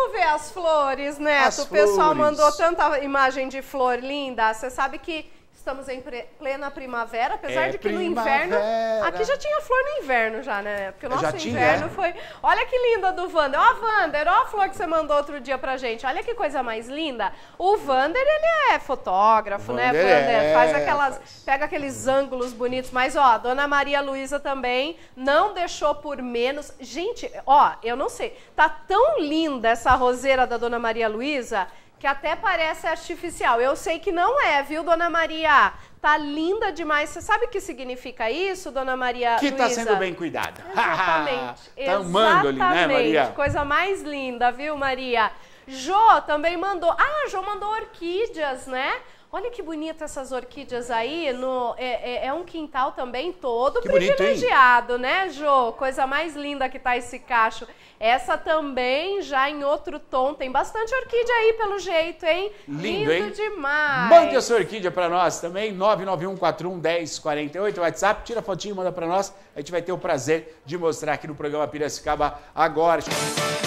vou ver as flores, Neto. As o pessoal flores. mandou tanta imagem de flor linda. Você sabe que Estamos em plena primavera, apesar é de que primavera. no inverno. Aqui já tinha flor no inverno, já, né? Porque o nosso já inverno tinha. foi. Olha que linda do Vander. Ó, Vander, ó a flor que você mandou outro dia pra gente. Olha que coisa mais linda. O Vander, ele é fotógrafo, Vander né, Vander? É, faz aquelas. Pega aqueles ângulos bonitos. Mas, ó, a dona Maria Luísa também não deixou por menos. Gente, ó, eu não sei. Tá tão linda essa roseira da dona Maria Luísa que até parece artificial. Eu sei que não é, viu, dona Maria? Tá linda demais. Você sabe o que significa isso, dona Maria? Que está sendo bem cuidada. Exatamente. tá amando ali, né, Maria? Coisa mais linda, viu, Maria? Jô também mandou. Ah, Jô mandou orquídeas, né? Olha que bonita essas orquídeas aí. No, é, é, é um quintal também todo que privilegiado, bonito, né, Jô? Coisa mais linda que tá esse cacho. Essa também já em outro tom. Tem bastante orquídea aí, pelo jeito, hein? Lindo, Lindo hein? demais. Mande a sua orquídea para nós também. 991411048 WhatsApp. Tira a fotinho e manda para nós. A gente vai ter o prazer de mostrar aqui no programa Piracicaba agora.